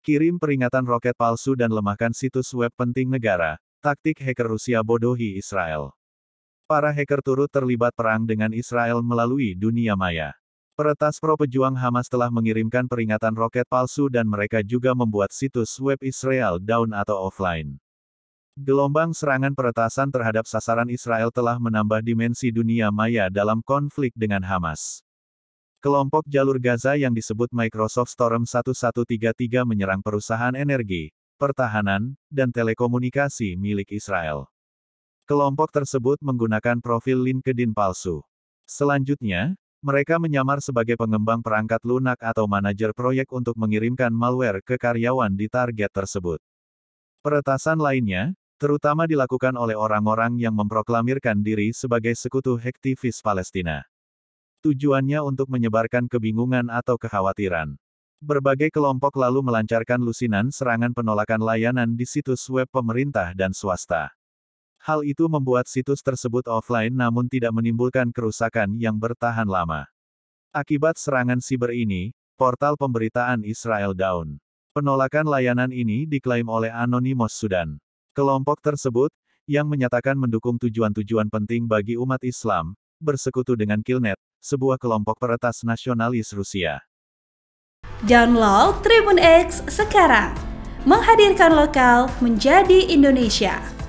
Kirim peringatan roket palsu dan lemahkan situs web penting negara. Taktik hacker Rusia bodohi Israel. Para hacker turut terlibat perang dengan Israel melalui dunia maya. Peretas pro pejuang Hamas telah mengirimkan peringatan roket palsu dan mereka juga membuat situs web Israel down atau offline. Gelombang serangan peretasan terhadap sasaran Israel telah menambah dimensi dunia maya dalam konflik dengan Hamas. Kelompok jalur Gaza yang disebut Microsoft Storm 1133 menyerang perusahaan energi, pertahanan, dan telekomunikasi milik Israel. Kelompok tersebut menggunakan profil LinkedIn palsu. Selanjutnya, mereka menyamar sebagai pengembang perangkat lunak atau manajer proyek untuk mengirimkan malware ke karyawan di target tersebut. Peretasan lainnya, terutama dilakukan oleh orang-orang yang memproklamirkan diri sebagai sekutu hektivis Palestina. Tujuannya untuk menyebarkan kebingungan atau kekhawatiran. Berbagai kelompok lalu melancarkan lusinan serangan penolakan layanan di situs web pemerintah dan swasta. Hal itu membuat situs tersebut offline namun tidak menimbulkan kerusakan yang bertahan lama. Akibat serangan siber ini, portal pemberitaan Israel down. Penolakan layanan ini diklaim oleh Anonymous Sudan. Kelompok tersebut, yang menyatakan mendukung tujuan-tujuan penting bagi umat Islam, bersekutu dengan Kilnet, sebuah kelompok peretas nasionalis Rusia. Download Tribun X sekarang, menghadirkan lokal menjadi Indonesia.